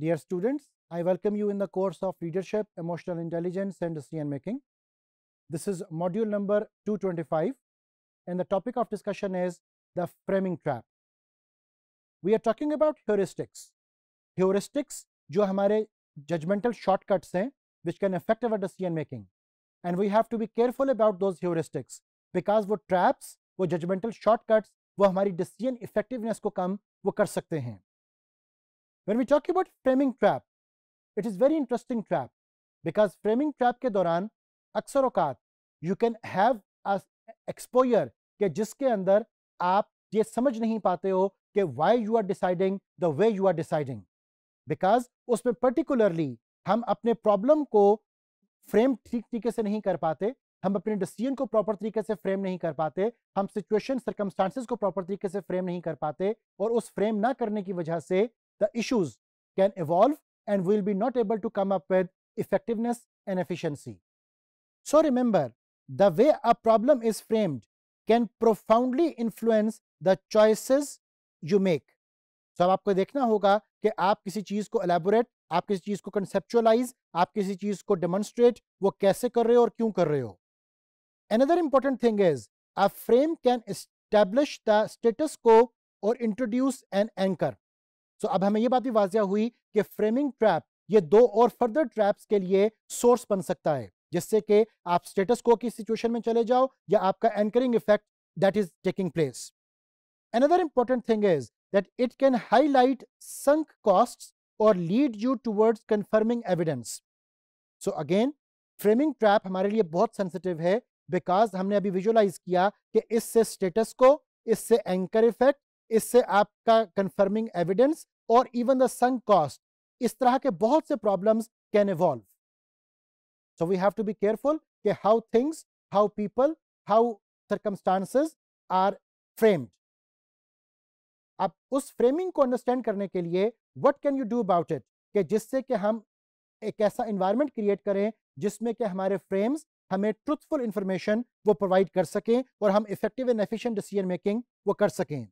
Dear students, I welcome you in the course of Leadership, Emotional Intelligence and Decision Making. This is module number 225 and the topic of discussion is the framing trap. We are talking about heuristics. Heuristics जो हमारे judgmental shortcuts which can affect our decision making and we have to be careful about those heuristics because वो traps, वो judgmental shortcuts वो decision effectiveness को कम वो कर When we talk about framing trap, it is very interesting trap because framing trap dauran aksar अक्सर you can have have exposure ke jiske andar aap ye samajh nahi pate ho ke why you are deciding the way you are deciding because उसमें particularly हम अपने problem को frame ठीक तरीके से नहीं कर पाते हम अपने डिसीजन को प्रॉपर तरीके से फ्रेम नहीं कर पाते हम सिचुएशन सर्कमस्टांसिस को प्रॉपर तरीके से फ्रेम नहीं कर पाते और उस फ्रेम ना करने की वजह से the issues can evolve and we will be not able to come up with effectiveness and efficiency. So remember, the way a problem is framed can profoundly influence the choices you make. So अब आपको देखना होगा कि आप किसी चीज़ को elaborate आप किसी चीज़ को कंसेप्चुअलाइज आप किसी चीज़ को डेमोन्स्ट्रेट वो कैसे कर रहे हो और क्यों कर रहे हो Another important thing is a frame can establish the status quo or introduce an anchor. सो अब हमें यह बात भी वाजिया हुई कि फ्रेमिंग ट्रैप ये दो और फर्दर ट्रैप्स के लिए सोर्स बन सकता है जिससे कि आप स्टेटस को किस सिचुएशन में चले जाओ या आपका anchoring effect that is taking place another important thing is that it can highlight sunk cost और lead you towards confirming evidence so again framing trap हमारे लिए बहुत सेंसिटिव है बिकॉज हमने अभी विजुअलाइज किया कि इससे स्टेटस को इससे एंकर इफेक्ट इससे आपका कंफर्मिंग एविडेंस और इवन द संक कॉस्ट इस तरह के बहुत से problems can evolve so we have to be careful कि how things how people how circumstances are framed अब उस फ्रेमिंग को अंडरस्टैंड करने के लिए what can you do about it कि जिससे कि हम एक ऐसा इन्वायरमेंट क्रिएट करें जिसमें कि हमारे फ्रेम्स हमें ट्रुथफुल इंफॉर्मेशन वो प्रोवाइड कर सकें और हम effective and efficient decision making वो कर सकें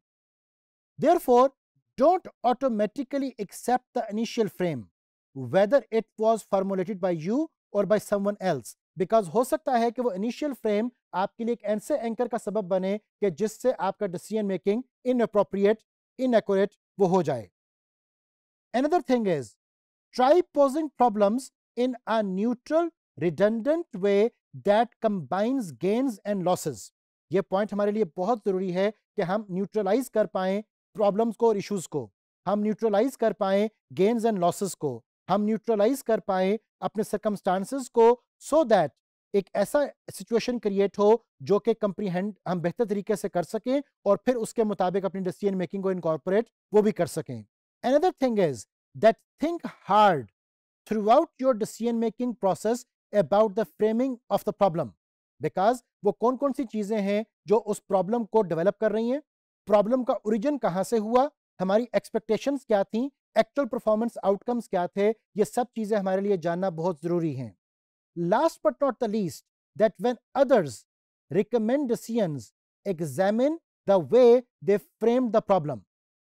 Therefore, don't automatically accept the initial frame, whether it was formulated by you or by someone else. because ho sakta hai ki wo initial frame aapke liye ek ऐसे anchor ka sabab bane कि jisse aapka decision making inappropriate inaccurate wo ho jaye another thing is try posing problems in a neutral redundant way that combines gains and losses ye point hamare liye bahut zaruri hai ki hum neutralize kar paaye problems को और issues को हम neutralise कर पाए gains and losses को हम neutralise कर पाए अपने सर्कमस्टांसिस को सो so दैट एक ऐसा सिचुएशन क्रिएट हो जो कि कंप्रीहेंड हम बेहतर तरीके से कर सकें और फिर उसके मुताबिक अपनी डिसीजन मेकिंग को इनकॉर्पोरेट वो भी कर सकें another thing is that think hard throughout your decision making process about the framing of the problem because वो कौन कौन सी चीज़ें हैं जो उस प्रॉब्लम को डेवलप कर रही हैं प्रॉब्लम का ओरिजिन कहाँ से हुआ हमारी एक्सपेक्टेशंस क्या थी एक्चुअल परफॉर्मेंस आउटकम्स क्या थे ये सब चीजें हमारे लिए जानना बहुत जरूरी हैं last but not the least that when others recommend decisions examine the way they frame the problem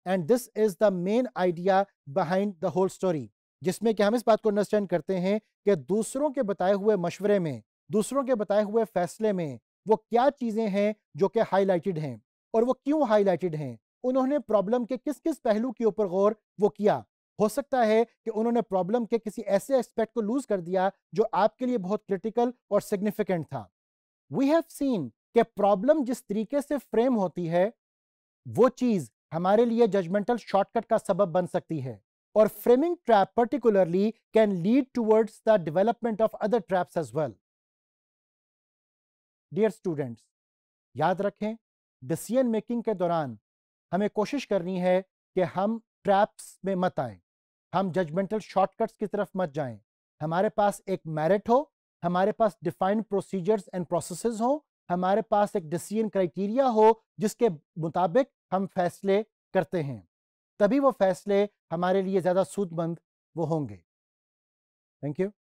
and this is the main idea behind the whole story जिसमें कि हम इस बात को अंडरस्टैंड करते हैं कि दूसरों के बताए हुए मशवरे में दूसरों के बताए हुए फैसले में वो क्या चीज़ें हैं जो कि हाईलाइटेड हैं और वो क्यों हाईलाइटेड हैं उन्होंने प्रॉब्लम के किस किस पहलू के ऊपर गौर वो किया हो सकता है कि उन्होंने प्रॉब्लम के किसी ऐसे एस्पेक्ट को लूज कर दिया जो आपके लिए बहुत क्रिटिकल और सिग्निफिकेंट था वी हैव सीन के प्रॉब्लम जिस तरीके से फ्रेम होती है वो चीज हमारे लिए जजमेंटल शॉर्टकट का सबब बन सकती है और framing trap particularly can lead towards the development of other traps as well dear students याद रखें डिसीजन मेकिंग के दौरान हमें कोशिश करनी है कि हम ट्रैप्स में मत आए हम जजमेंटल शॉर्टकट्स की तरफ मत जाएं हमारे पास एक मेरिट हो हमारे पास डिफाइंड प्रोसीजर्स एंड प्रोसेसेस हो हमारे पास एक डिसीजन क्राइटेरिया हो जिसके मुताबिक हम फैसले करते हैं तभी वो फैसले हमारे लिए ज़्यादा सूदमंद वो होंगे थैंक यू